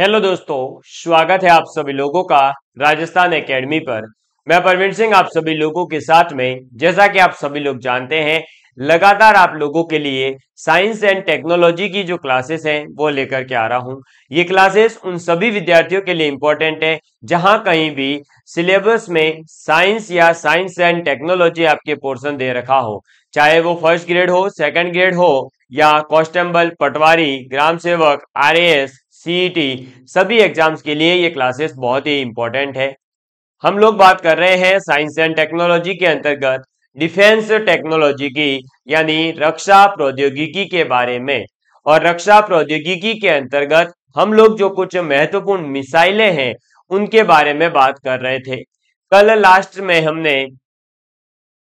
hello दोस्तों स्वागत है आप सभी लोगों का राजस्थान एकेडमी पर मैं परवीन सिंह आप सभी लोगों के साथ में जैसा कि आप सभी लोग जानते हैं लगातार आप लोगों के लिए साइंस एंड टेक्नोलॉजी की जो क्लासेस हैं वो लेकर के आ रहा हूं ये क्लासेस उन सभी विद्यार्थियों के लिए इंपॉर्टेंट है जहां कहीं भी सिलेबस में साइंस या साइंस एंड टेक्नोलॉजी आपके पोर्शन दे रखा हो चाहे वो फर्स्ट ग्रेड हो सेकंड ग्रेड हो या कॉन्स्टेबल पटवारी ग्राम सेवक एस सीईटी e सभी एग्जाम्स के लिए ये क्लासेस बहुत ही इंपॉर्टेंट है हम लोग बात कर रहे हैं साइंस एंड टेक्नोलॉजी के अंतर्गत डिफेंस टेक्नोलॉजी की यानी रक्षा प्रौद्योगिकी के बारे में और रक्षा प्रौद्योगिकी के अंतर्गत हम लोग जो कुछ महत्वपूर्ण मिसाइलें हैं उनके बारे में बात कर रहे थे कल लास्ट में हमने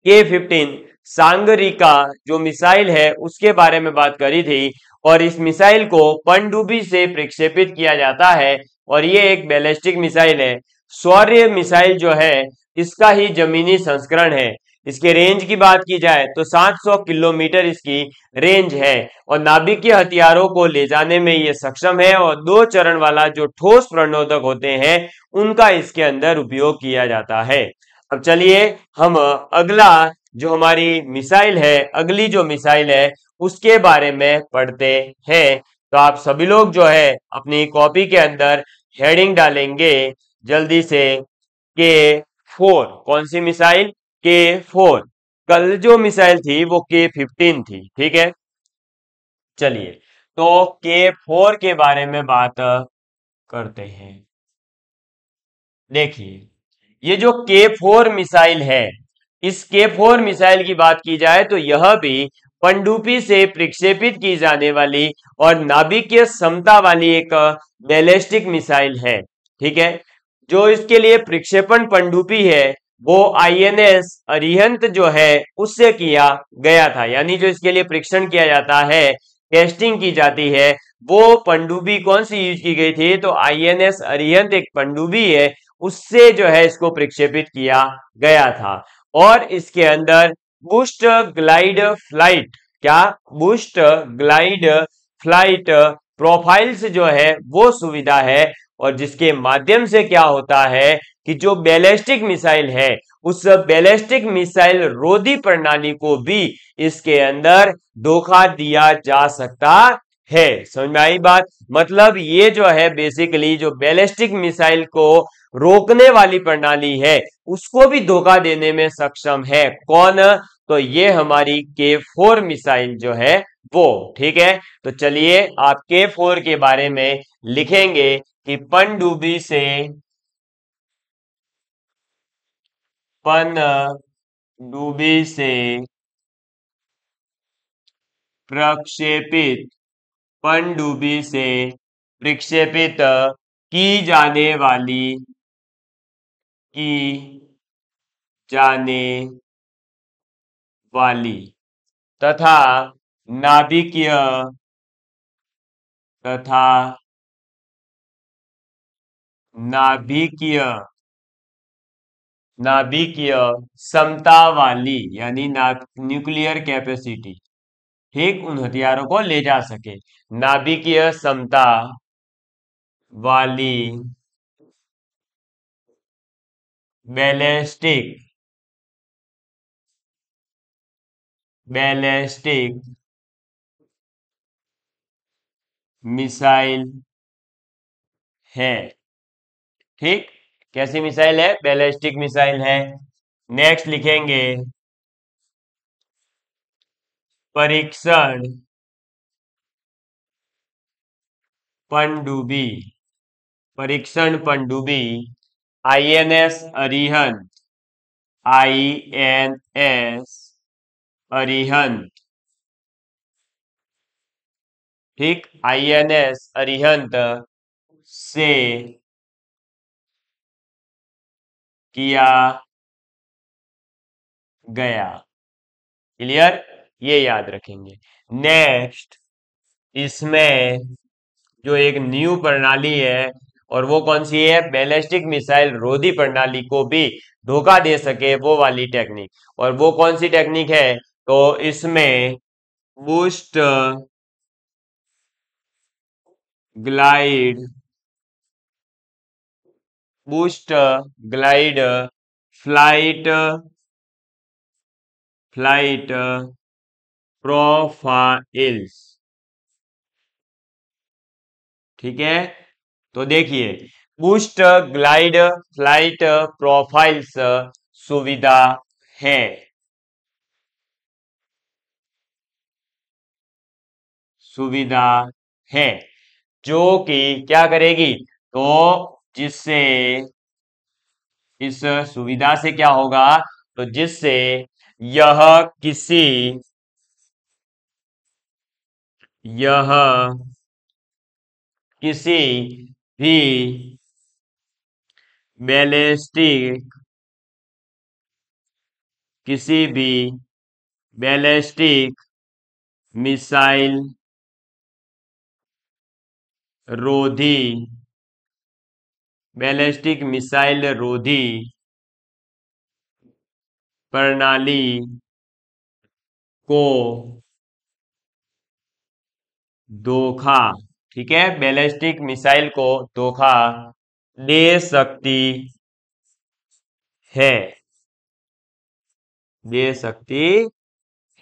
के फिफ्टीन सांगरी का जो मिसाइल है उसके बारे में बात करी थी और इस मिसाइल को पनडुब्बी से प्रक्षेपित किया जाता है और ये एक बैलिस्टिक मिसाइल है सौर्य मिसाइल जो है इसका ही जमीनी संस्करण है इसके रेंज की बात की जाए तो 700 किलोमीटर इसकी रेंज है और नाभिकीय हथियारों को ले जाने में ये सक्षम है और दो चरण वाला जो ठोस प्रणोदक होते हैं उनका इसके अंदर उपयोग किया जाता है अब चलिए हम अगला जो हमारी मिसाइल है अगली जो मिसाइल है उसके बारे में पढ़ते हैं तो आप सभी लोग जो है अपनी कॉपी के अंदर हेडिंग डालेंगे जल्दी से के फोर कौन सी मिसाइल के फोर कल जो मिसाइल थी वो के फिफ्टीन थी ठीक है चलिए तो के फोर के बारे में बात करते हैं देखिए ये जो के फोर मिसाइल है इस के फोर मिसाइल की बात की जाए तो यह भी पंडुपी से प्रक्षेपित की जाने वाली और नाभिकीय क्षमता वाली एक बैलिस्टिक मिसाइल है ठीक है जो इसके लिए प्रक्षेपण पंडुपी है वो आईएनएस अरिहंत जो है उससे किया गया था यानी जो इसके लिए परीक्षण किया जाता है टेस्टिंग की जाती है वो पंडुबी कौन सी यूज की गई थी तो आईएनएस अरिहंत एक पंडुबी है उससे जो है इसको प्रक्षेपित किया गया था और इसके अंदर बूस्ट ग्लाइड फ्लाइट क्या बूस्ट ग्लाइड फ्लाइट प्रोफाइल्स जो है वो सुविधा है और जिसके माध्यम से क्या होता है कि जो बैलिस्टिक मिसाइल है उस बैलिस्टिक मिसाइल रोधी प्रणाली को भी इसके अंदर धोखा दिया जा सकता है समझ में आई बात मतलब ये जो है बेसिकली जो बैलिस्टिक मिसाइल को रोकने वाली प्रणाली है उसको भी धोखा देने में सक्षम है कौन तो ये हमारी के फोर मिसाइल जो है वो ठीक है तो चलिए आप के फोर के बारे में लिखेंगे कि पनडुब्बी से पन डूबी से प्रक्षेपित पनडुब्बी से प्रक्षेपित की जाने वाली की जाने वाली तथा नाभिकीय तथा नाभिकीय नाभिकीय क्षमता वाली यानी न्यूक्लियर कैपेसिटी ठीक उन हथियारों को ले जा सके नाभिकीय क्षमता वाली बैलिस्टिक बैलिस्टिक मिसाइल है ठीक कैसी मिसाइल है बैलिस्टिक मिसाइल है नेक्स्ट लिखेंगे परीक्षण पंडुबी परीक्षण पनडुबी आईएनएस अरिहंत आईएनएस अरिहंत ठीक आई एन एस अरिहंत से किया गया क्लियर ये याद रखेंगे नेक्स्ट इसमें जो एक न्यू प्रणाली है और वो कौन सी है बैलिस्टिक मिसाइल रोधी प्रणाली को भी धोखा दे सके वो वाली टेक्निक और वो कौन सी टेक्निक है तो इसमें boost glide boost glide flight flight profiles ठीक है तो देखिए बूस्ट ग्लाइड फ्लाइट प्रोफाइल्स सुविधा है सुविधा है जो कि क्या करेगी तो जिससे इस सुविधा से क्या होगा तो जिससे यह किसी यह किसी भी बैलिस्टिक किसी भी बैलिस्टिक मिसाइल रोधी बैलिस्टिक मिसाइल रोधी प्रणाली को धोखा ठीक है बैलिस्टिक मिसाइल को धोखा दे सकती है दे सकती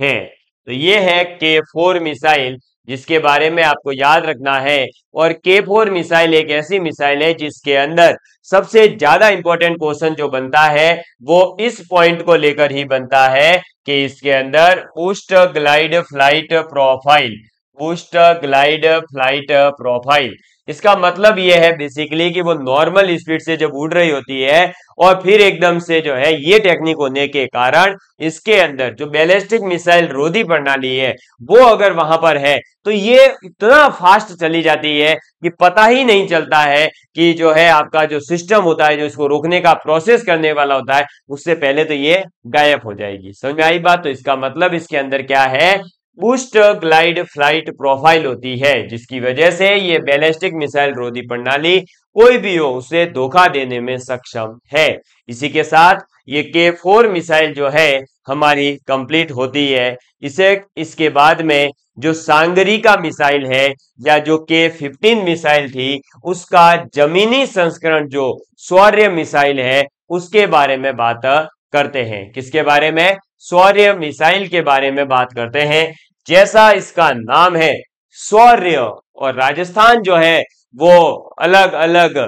है तो ये है के फोर मिसाइल जिसके बारे में आपको याद रखना है और के फोर मिसाइल एक ऐसी मिसाइल है जिसके अंदर सबसे ज्यादा इंपॉर्टेंट क्वेश्चन जो बनता है वो इस पॉइंट को लेकर ही बनता है कि इसके अंदर boost glide flight profile boost glide flight profile इसका मतलब यह है बेसिकली कि वो नॉर्मल स्पीड से जब उड़ रही होती है और फिर एकदम से जो है ये टेक्निक होने के कारण इसके अंदर जो बैलिस्टिक मिसाइल रोधी प्रणाली है वो अगर वहां पर है तो ये इतना फास्ट चली जाती है कि पता ही नहीं चलता है कि जो है आपका जो सिस्टम होता है जो इसको रोकने का प्रोसेस करने वाला होता है उससे पहले तो ये गायब हो जाएगी समझ में आई बात तो इसका मतलब इसके अंदर क्या है बूस्ट ग्लाइड फ्लाइट प्रोफाइल होती है जिसकी वजह से ये बैलिस्टिक मिसाइल रोधी प्रणाली कोई भी हो उसे धोखा देने में सक्षम है इसी के साथ ये के फोर मिसाइल जो है हमारी कंप्लीट होती है इसे इसके बाद में जो सांगरी का मिसाइल है या जो के फिफ्टीन मिसाइल थी उसका जमीनी संस्करण जो सौर्य मिसाइल है उसके बारे में बात करते हैं किसके बारे में सौर्य मिसाइल के बारे में बात करते हैं जैसा इसका नाम है सौर्य और राजस्थान जो है वो अलग अलग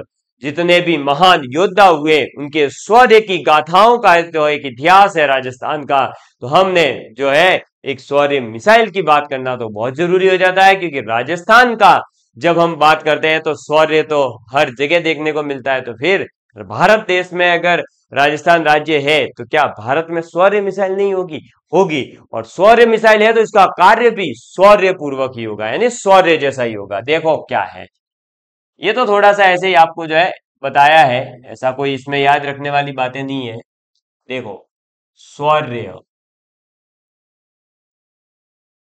जितने भी महान योद्धा हुए उनके सौर्य की गाथाओं का जो तो एक इतिहास है राजस्थान का तो हमने जो है एक सौर्य मिसाइल की बात करना तो बहुत जरूरी हो जाता है क्योंकि राजस्थान का जब हम बात करते हैं तो सौर्य तो हर जगह देखने को मिलता है तो फिर भारत देश में अगर राजस्थान राज्य है तो क्या भारत में सौर्य मिसाइल नहीं होगी होगी और सौर्य मिसाइल है तो इसका कार्य भी सौर्य पूर्वक ही होगा यानी सौर्य जैसा ही होगा देखो क्या है ये तो थोड़ा सा ऐसे ही आपको जो है बताया है ऐसा कोई इसमें याद रखने वाली बातें नहीं है देखो सौर्य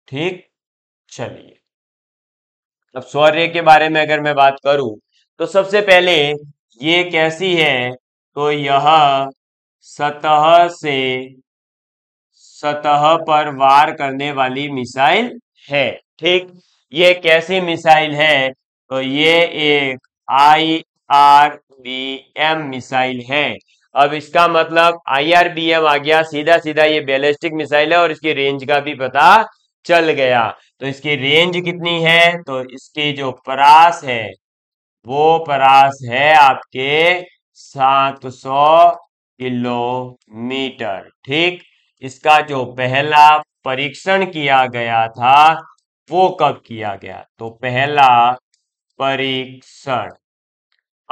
ठीक चलिए अब सौर्य के बारे में अगर मैं बात करूं तो सबसे पहले ये कैसी है तो यह सतह से सतह पर वार करने वाली मिसाइल है ठीक ये कैसी मिसाइल है तो ये एक I R B M missile है अब इसका मतलब आई आर बी एम आ गया सीधा सीधा ये बैलिस्टिक मिसाइल है और इसकी रेंज का भी पता चल गया तो इसकी रेंज कितनी है तो इसकी जो परास है वो परास है आपके सात सौ किलोमीटर ठीक इसका जो पहला परीक्षण किया गया था वो कब किया गया तो पहला परीक्षण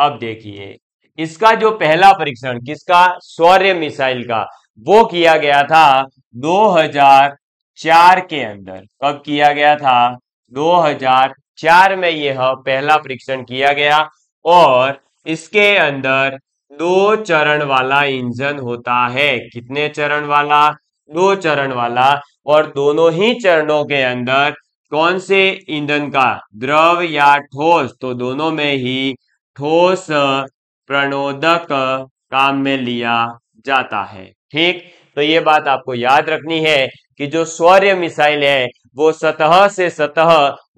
अब देखिए इसका जो पहला परीक्षण किसका सौर्य मिसाइल का वो किया गया था 2004 के अंदर कब किया गया था 2004 में यह पहला परीक्षण किया गया और इसके अंदर दो चरण वाला इंजन होता है कितने चरण वाला दो चरण वाला और दोनों ही चरणों के अंदर कौन से ईंधन का द्रव या ठोस तो दोनों में ही ठोस प्रणोदक काम में लिया जाता है ठीक तो ये बात आपको याद रखनी है कि जो सौर्य मिसाइल है वो सतह से सतह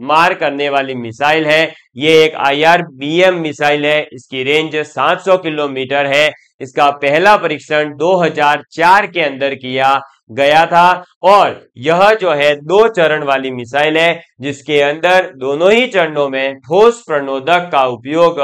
मार करने वाली मिसाइल है ये एक आईआरबीएम मिसाइल है इसकी रेंज 700 किलोमीटर है इसका पहला परीक्षण 2004 के अंदर किया गया था और यह जो है दो चरण वाली मिसाइल है जिसके अंदर दोनों ही चरणों में ठोस प्रणोदक का उपयोग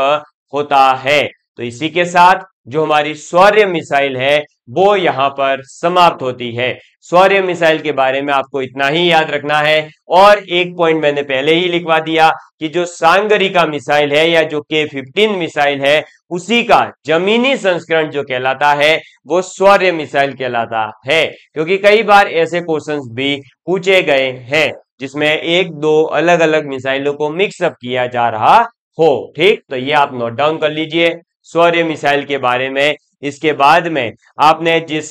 होता है तो इसी के साथ जो हमारी सौर्य मिसाइल है वो यहां पर समाप्त होती है सौर्य मिसाइल के बारे में आपको इतना ही याद रखना है और एक पॉइंट मैंने पहले ही लिखवा दिया कि जो सांगरिका मिसाइल है या जो के फिफ्टीन मिसाइल है उसी का जमीनी संस्करण जो कहलाता है वो सौर्य मिसाइल कहलाता है क्योंकि कई बार ऐसे क्वेश्चन भी पूछे गए हैं जिसमें एक दो अलग अलग मिसाइलों को मिक्सअप किया जा रहा हो ठीक तो ये आप नोट डाउन कर लीजिए सौर्य मिसाइल के बारे में इसके बाद में आपने जिस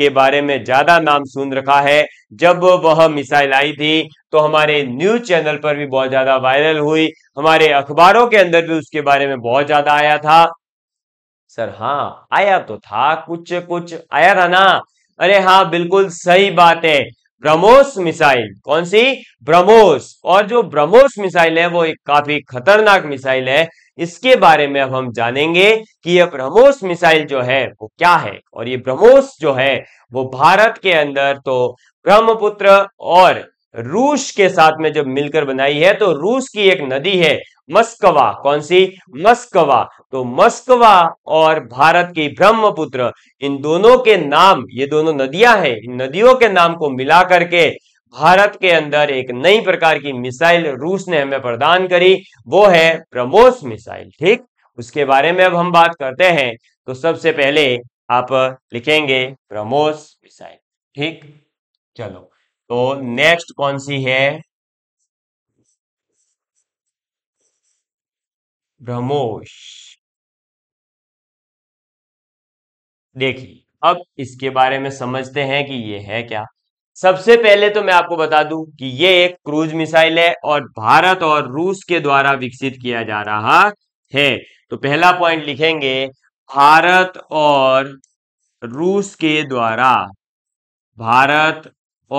के बारे में ज्यादा नाम सुन रखा है जब वह मिसाइल आई थी तो हमारे न्यूज चैनल पर भी बहुत ज्यादा वायरल हुई हमारे अखबारों के अंदर भी उसके बारे में बहुत ज्यादा आया था सर हाँ आया तो था कुछ कुछ आया था ना अरे हाँ बिल्कुल सही बात है ब्रह्मोस मिसाइल कौन सी ब्रह्मोस और जो ब्रह्मोस मिसाइल है वो एक काफी खतरनाक मिसाइल है इसके बारे में अब हम जानेंगे कि ये ब्रह्मोस मिसाइल जो है वो क्या है और ये ब्रह्मोस जो है वो भारत के अंदर तो ब्रह्मपुत्र और रूस के साथ में जब मिलकर बनाई है तो रूस की एक नदी है मस्कवा कौन सी मस्कवा तो मस्कवा और भारत की ब्रह्मपुत्र इन दोनों के नाम ये दोनों नदियां हैं इन नदियों के नाम को मिला करके भारत के अंदर एक नई प्रकार की मिसाइल रूस ने हमें प्रदान करी वो है ब्रह्मोस मिसाइल ठीक उसके बारे में अब हम बात करते हैं तो सबसे पहले आप लिखेंगे ब्रह्मोस मिसाइल ठीक चलो तो नेक्स्ट कौन सी है ब्रह्मोश देखिए अब इसके बारे में समझते हैं कि ये है क्या सबसे पहले तो मैं आपको बता दूं कि ये एक क्रूज मिसाइल है और भारत और रूस के द्वारा विकसित किया जा रहा है तो पहला पॉइंट लिखेंगे भारत और रूस के द्वारा भारत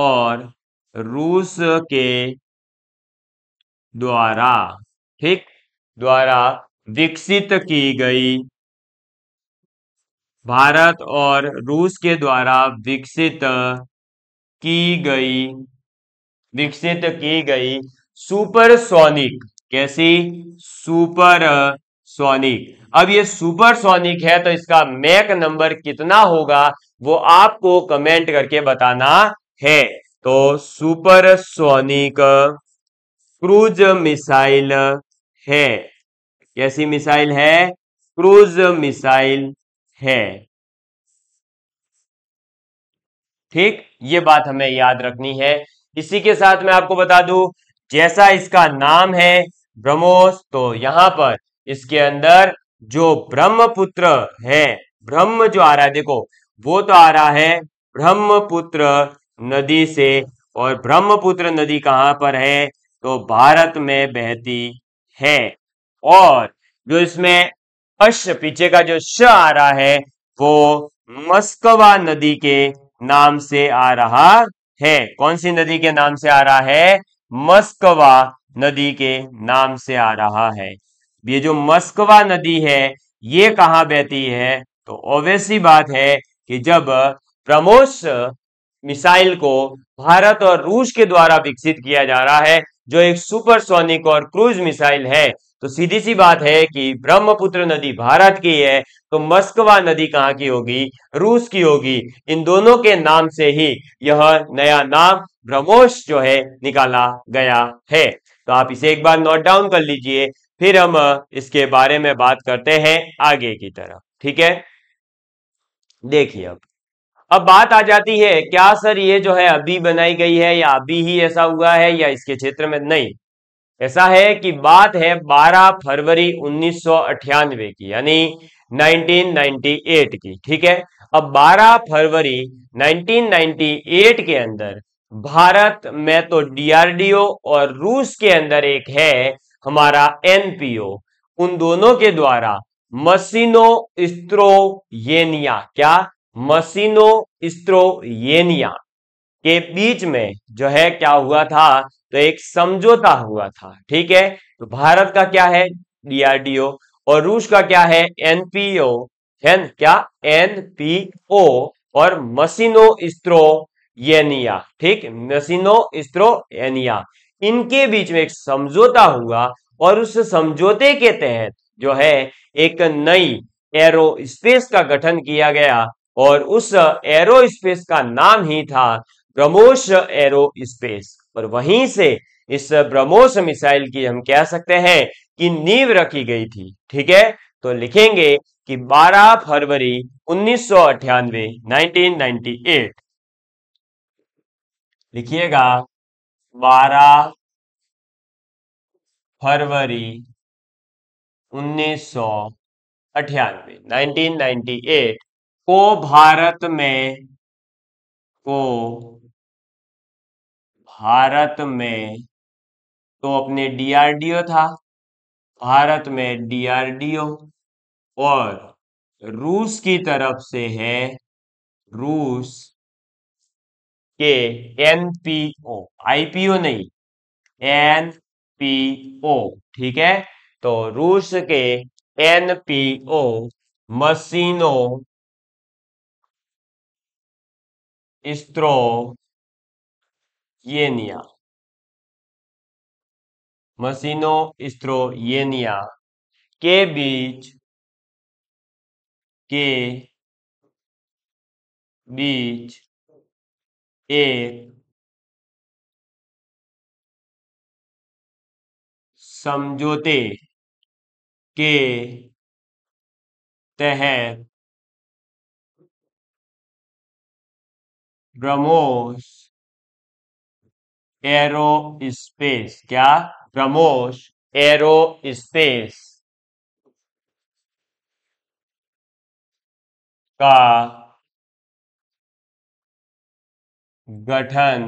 और रूस के द्वारा ठीक द्वारा विकसित की गई भारत और रूस के द्वारा विकसित की गई विकसित की गई सुपरसोनिक कैसी सुपर सोनिक अब ये सुपर सोनिक है तो इसका मैक नंबर कितना होगा वो आपको कमेंट करके बताना है तो सुपर सोनिक क्रूज मिसाइल है कैसी मिसाइल है क्रूज मिसाइल है ठीक ये बात हमें याद रखनी है इसी के साथ मैं आपको बता दूं जैसा इसका नाम है ब्रह्मोस तो यहां पर इसके अंदर जो ब्रह्मपुत्र है ब्रह्म जो आ रहा है देखो वो तो आ रहा है ब्रह्मपुत्र नदी से और ब्रह्मपुत्र नदी कहां पर है तो भारत में बहती है और जो इसमें अश पीछे का जो श आ रहा है वो मस्कवा नदी के नाम से आ रहा है कौन सी नदी के नाम से आ रहा है मस्कवा नदी के नाम से आ रहा है ये जो मस्कवा नदी है ये कहाँ बहती है तो ओवेसी बात है कि जब प्रमोस मिसाइल को भारत और रूस के द्वारा विकसित किया जा रहा है जो एक सुपरसोनिक और क्रूज मिसाइल है तो सीधी सी बात है कि ब्रह्मपुत्र नदी भारत की है तो मस्कवा नदी कहाँ की होगी रूस की होगी इन दोनों के नाम से ही यह नया नाम ब्रह्मोस जो है निकाला गया है तो आप इसे एक बार नोट डाउन कर लीजिए फिर हम इसके बारे में बात करते हैं आगे की तरफ ठीक है देखिए अब अब बात आ जाती है क्या सर ये जो है अभी बनाई गई है या अभी ही ऐसा हुआ है या इसके क्षेत्र में नहीं ऐसा है कि बात है 12 फरवरी उन्नीस की यानी 1998 की ठीक है अब 12 फरवरी 1998 के अंदर भारत में तो डीआरडीओ और रूस के अंदर एक है हमारा एनपीओ उन दोनों के द्वारा मशीनो स्त्रो येनिया क्या मसीनो स्त्रोयनिया के बीच में जो है क्या हुआ था तो एक समझौता हुआ था ठीक है तो भारत का क्या है डीआरडीओ और रूस का क्या है एनपीओ है क्या एनपीओ और मसीनो स्त्रोयनिया ठीक मसीनो एनिया इनके बीच में एक समझौता हुआ और उस समझौते के तहत जो है एक नई एरो स्पेस का गठन किया गया और उस एरो स्पेस का नाम ही था ब्रह्मोस एरो स्पेस और वहीं से इस ब्रह्मोस मिसाइल की हम कह सकते हैं कि नींव रखी गई थी ठीक है तो लिखेंगे कि 12 फरवरी उन्नीस सौ अठानवे लिखिएगा 12 फरवरी उन्नीस सौ अठानवे को भारत में को भारत में तो अपने डीआरडीओ था भारत में डीआरडीओ और रूस की तरफ से है रूस के एनपीओ आईपीओ नहीं एनपीओ ठीक है तो रूस के एनपीओ मशीनों स्त्रोयेनिया मशीनों स्त्रोयेनिया के बीच के बीच एक समझौते के तहत ब्रह्मोस एरो स्पेस क्या ब्रह्मोस एरो स्पेस का गठन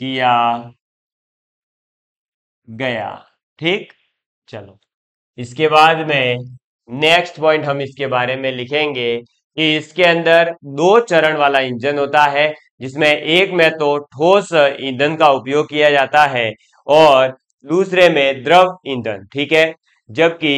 किया गया ठीक चलो इसके बाद में नेक्स्ट पॉइंट हम इसके बारे में लिखेंगे कि इसके अंदर दो चरण वाला इंजन होता है जिसमें एक में तो ठोस ईंधन का उपयोग किया जाता है और दूसरे में द्रव ईंधन ठीक है जबकि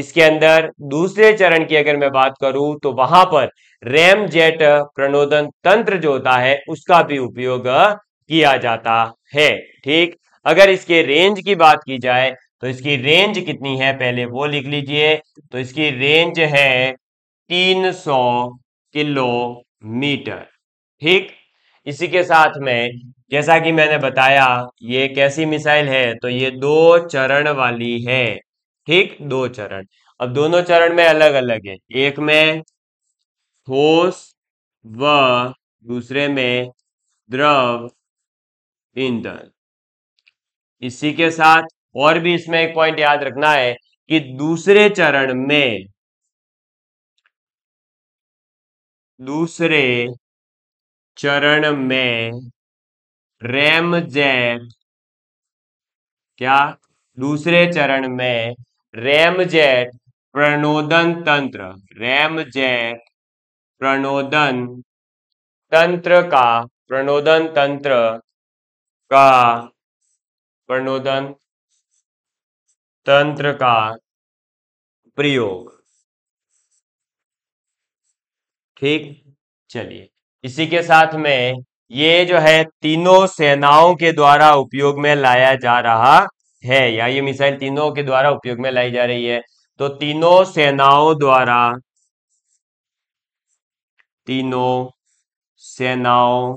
इसके अंदर दूसरे चरण की अगर मैं बात करूं तो वहां पर रैम जेट प्रणोदन तंत्र जो होता है उसका भी उपयोग किया जाता है ठीक अगर इसके रेंज की बात की जाए तो इसकी रेंज कितनी है पहले वो लिख लीजिए तो इसकी रेंज है तीन सौ किलोमीटर ठीक इसी के साथ में जैसा कि मैंने बताया ये कैसी मिसाइल है तो ये दो चरण वाली है ठीक दो चरण अब दोनों चरण में अलग अलग है एक में ठोस व दूसरे में द्रव ईंधन इसी के साथ और भी इसमें एक पॉइंट याद रखना है कि दूसरे चरण में दूसरे चरण में रैमजैक क्या दूसरे चरण में जेट प्रणोदन तंत्र जेट प्रणोदन तंत्र का प्रणोदन तंत्र का प्रणोदन तंत्र का प्रयोग ठीक चलिए इसी के साथ में ये जो है तीनों सेनाओं के द्वारा उपयोग में लाया जा रहा है या ये मिसाइल तीनों के द्वारा उपयोग में लाई जा रही है तो तीनों सेनाओं द्वारा तीनों सेनाओं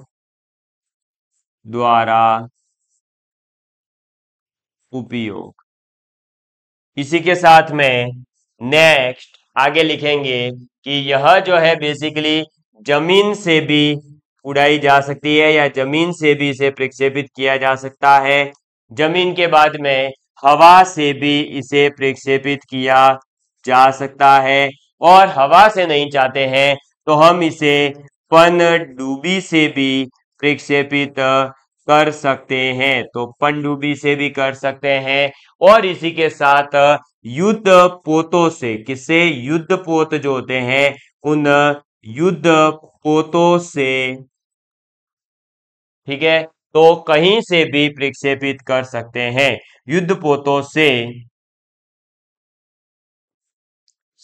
द्वारा उपयोग इसी के साथ में नेक्स्ट आगे लिखेंगे कि यह जो है बेसिकली जमीन से भी उड़ाई जा सकती है या जमीन से भी इसे प्रक्षेपित किया जा सकता है जमीन के बाद में हवा से भी इसे प्रक्षेपित किया जा सकता है और हवा से नहीं चाहते हैं तो हम इसे पन डूबी से भी प्रक्षेपित कर सकते हैं तो पंडुबी से भी कर सकते हैं और इसी के साथ युद्ध पोतों से किससे युद्ध पोत जो होते हैं उन युद्ध पोतों से ठीक है तो कहीं से भी प्रक्षेपित कर सकते हैं युद्ध पोतों से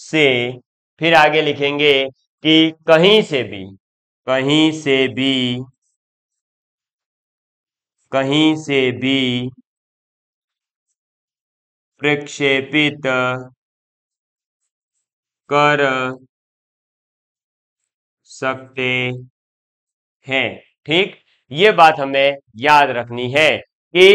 से फिर आगे लिखेंगे कि कहीं से भी कहीं से भी कहीं से भी प्रक्षेपित कर सकते हैं ठीक ये बात हमें याद रखनी है कि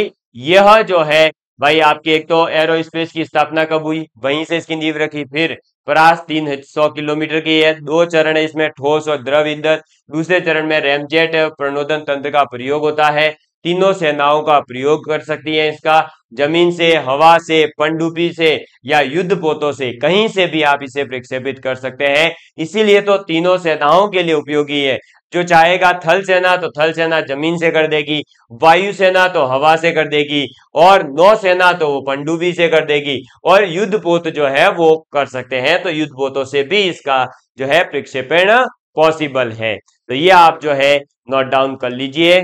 यह जो है भाई आपकी एक तो एरो स्पेस की स्थापना कब हुई वहीं से इसकी नींव रखी फिर परास तीन सौ किलोमीटर की है दो चरण है इसमें ठोस और द्रव इंधन दूसरे चरण में रेमजेट प्रणोदन तंत्र का प्रयोग होता है तीनों सेनाओं का प्रयोग कर सकती है इसका जमीन से हवा से पंडुपी से या युद्ध पोतों से कहीं से भी आप इसे प्रक्षेपित कर सकते हैं इसीलिए तो तीनों सेनाओं के लिए उपयोगी है जो चाहेगा थल सेना तो थल सेना जमीन से कर देगी वायु सेना तो हवा से कर देगी और नौ सेना तो वो पंडुबी से कर देगी और युद्ध पोत जो है वो कर सकते हैं तो युद्ध पोतों से भी इसका जो है प्रक्षेपण पॉसिबल है तो ये आप जो है नोट डाउन कर लीजिए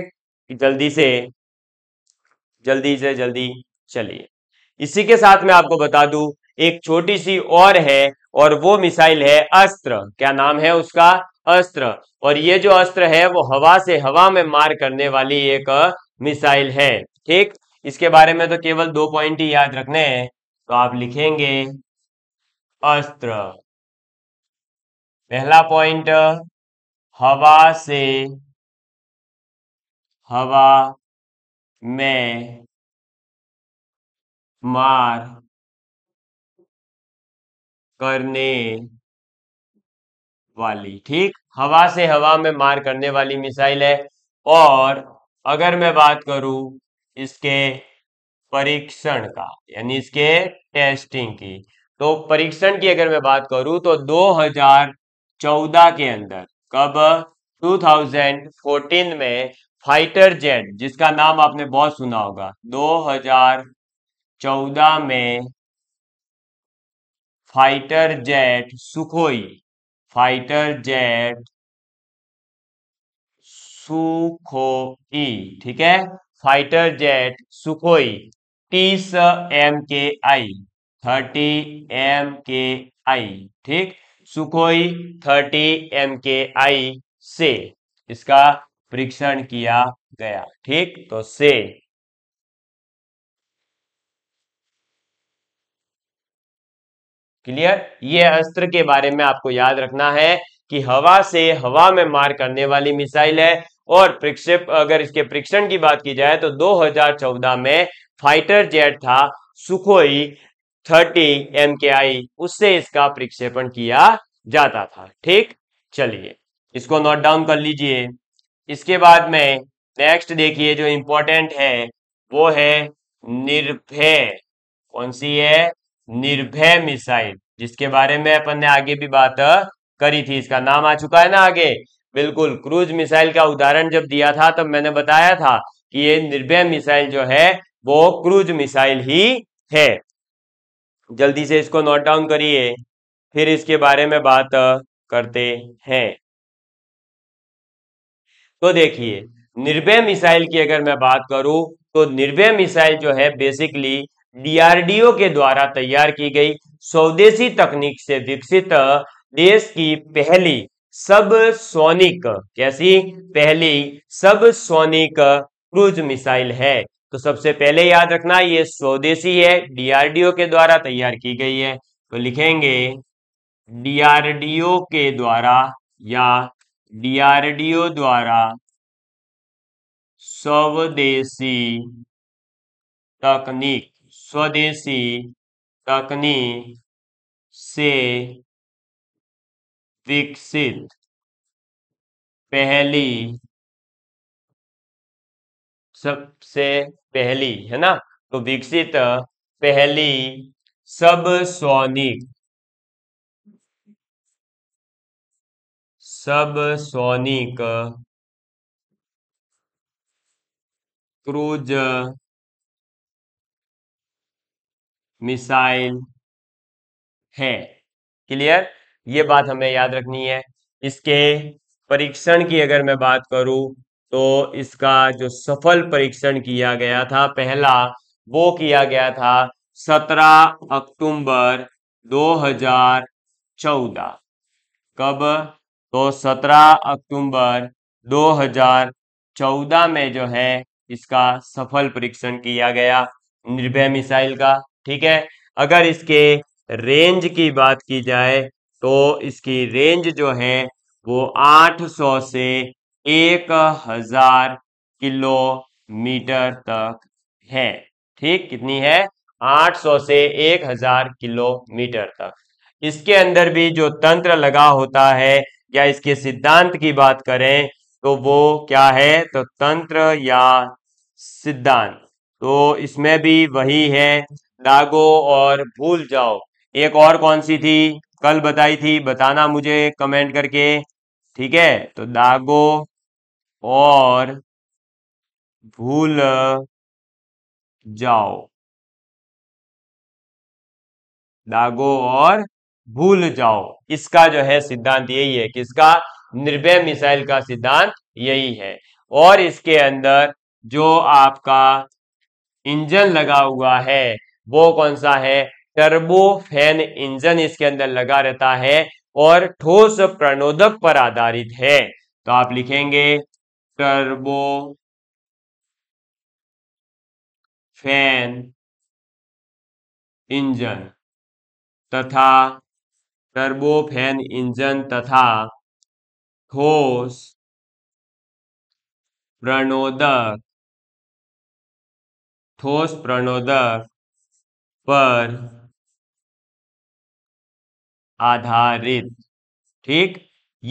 कि जल्दी से जल्दी से जल्दी चलिए इसी के साथ मैं आपको बता दू एक छोटी सी और है और वो मिसाइल है अस्त्र क्या नाम है उसका अस्त्र और ये जो अस्त्र है वो हवा से हवा में मार करने वाली एक मिसाइल है ठीक इसके बारे में तो केवल दो पॉइंट ही याद रखने हैं तो आप लिखेंगे अस्त्र पहला पॉइंट हवा से हवा में मार करने वाली ठीक हवा से हवा में मार करने वाली मिसाइल है और अगर मैं बात करूं इसके परीक्षण का यानी इसके टेस्टिंग की तो परीक्षण की अगर मैं बात करूं तो 2014 के अंदर कब 2014 में फाइटर जेट जिसका नाम आपने बहुत सुना होगा 2014 में fighter jet Sukhoi fighter jet Sukhoi ठीक है फाइटर जेट सुखोई तीस M K I thirty M K आई ठीक सुखोई थर्टी एम के आई से इसका परीक्षण किया गया ठीक तो से क्लियर ये अस्त्र के बारे में आपको याद रखना है कि हवा से हवा में मार करने वाली मिसाइल है और प्रक्षेप अगर इसके परीक्षण की बात की जाए तो 2014 में फाइटर जेट था सुखोई 30 एम उससे इसका प्रक्षेपण किया जाता था ठीक चलिए इसको नोट डाउन कर लीजिए इसके बाद में नेक्स्ट देखिए जो इंपॉर्टेंट है वो है निर्भय कौन सी है निर्भय मिसाइल जिसके बारे में अपन ने आगे भी बात करी थी इसका नाम आ चुका है ना आगे बिल्कुल क्रूज मिसाइल का उदाहरण जब दिया था तब मैंने बताया था कि ये निर्भय मिसाइल जो है वो क्रूज मिसाइल ही है जल्दी से इसको नोट डाउन करिए फिर इसके बारे में बात करते हैं तो देखिए निर्भय मिसाइल की अगर मैं बात करूं तो निर्भय मिसाइल जो है बेसिकली डीआरडीओ के द्वारा तैयार की गई स्वदेशी तकनीक से विकसित देश की पहली सब सोनिक कैसी पहली सब सोनिक क्रूज मिसाइल है तो सबसे पहले याद रखना ये स्वदेशी है डीआरडीओ के द्वारा तैयार की गई है तो लिखेंगे डीआरडीओ के द्वारा या डीआरडीओ द्वारा स्वदेशी तकनीक स्वदेशी तकनीक से विकसित पहली सबसे पहली है ना तो विकसित पहली सबसोनिक सोनिक क्रूज मिसाइल है क्लियर ये बात हमें याद रखनी है इसके परीक्षण की अगर मैं बात करूं तो इसका जो सफल परीक्षण किया गया था पहला वो किया गया था 17 अक्टूबर 2014 कब तो 17 अक्टूबर 2014 में जो है इसका सफल परीक्षण किया गया निर्भय मिसाइल का ठीक है अगर इसके रेंज की बात की जाए तो इसकी रेंज जो है वो 800 से 1000 किलोमीटर तक है ठीक कितनी है 800 से 1000 किलोमीटर तक इसके अंदर भी जो तंत्र लगा होता है या इसके सिद्धांत की बात करें तो वो क्या है तो तंत्र या सिद्धांत तो इसमें भी वही है दागो और भूल जाओ एक और कौन सी थी कल बताई थी बताना मुझे कमेंट करके ठीक है तो दागो और भूल जाओ दागो और भूल जाओ इसका जो है सिद्धांत यही है किसका निर्भय मिसाइल का सिद्धांत यही है और इसके अंदर जो आपका इंजन लगा हुआ है वो कौन सा है टर्बो फैन इंजन इसके अंदर लगा रहता है और ठोस प्रणोदक पर आधारित है तो आप लिखेंगे टर्बो फैन इंजन तथा टर्बोफैन इंजन तथा ठोस प्रणोदक ठोस प्रणोदक पर आधारित ठीक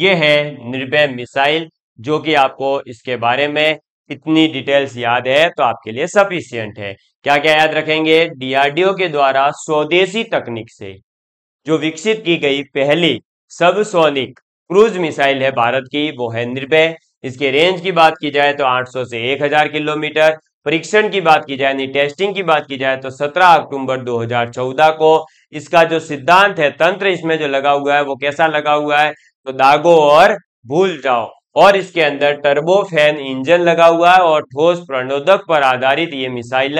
यह है निर्भय मिसाइल जो कि आपको इसके बारे में इतनी डिटेल्स याद है तो आपके लिए सफिशियंट है क्या क्या याद रखेंगे डीआरडीओ के द्वारा स्वदेशी तकनीक से जो विकसित की गई पहली सबसोनिक क्रूज मिसाइल है भारत की वो है निर्भय इसके रेंज की बात की जाए तो 800 से 1000 किलोमीटर परीक्षण की बात की जाए यानी टेस्टिंग की बात की जाए तो 17 अक्टूबर 2014 को इसका जो सिद्धांत है तंत्र इसमें जो लगा हुआ है वो कैसा लगा हुआ है तो दागो और भूल जाओ और इसके अंदर टर्बोफेन इंजन लगा हुआ है और ठोस प्रणोदक पर आधारित ये मिसाइल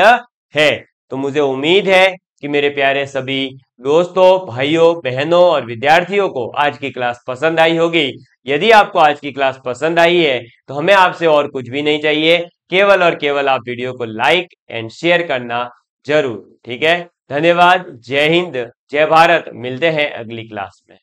है तो मुझे उम्मीद है कि मेरे प्यारे सभी दोस्तों भाइयों बहनों और विद्यार्थियों को आज की क्लास पसंद आई होगी यदि आपको आज की क्लास पसंद आई है तो हमें आपसे और कुछ भी नहीं चाहिए केवल और केवल आप वीडियो को लाइक एंड शेयर करना जरूर ठीक है धन्यवाद जय हिंद जय भारत मिलते हैं अगली क्लास में